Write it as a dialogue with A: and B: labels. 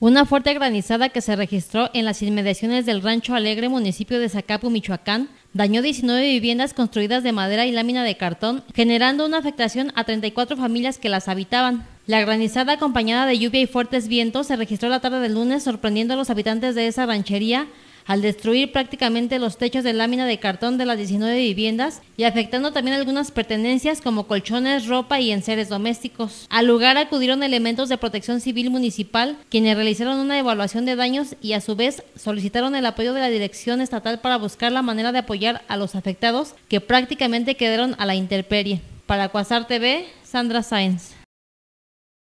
A: Una fuerte granizada que se registró en las inmediaciones del Rancho Alegre, municipio de Zacapu, Michoacán, dañó 19 viviendas construidas de madera y lámina de cartón, generando una afectación a 34 familias que las habitaban. La granizada acompañada de lluvia y fuertes vientos se registró la tarde del lunes, sorprendiendo a los habitantes de esa ranchería, al destruir prácticamente los techos de lámina de cartón de las 19 viviendas y afectando también algunas pertenencias como colchones, ropa y enseres domésticos. Al lugar acudieron elementos de protección civil municipal, quienes realizaron una evaluación de daños y a su vez solicitaron el apoyo de la Dirección Estatal para buscar la manera de apoyar a los afectados que prácticamente quedaron a la intemperie. Para Cuasar TV, Sandra Sáenz.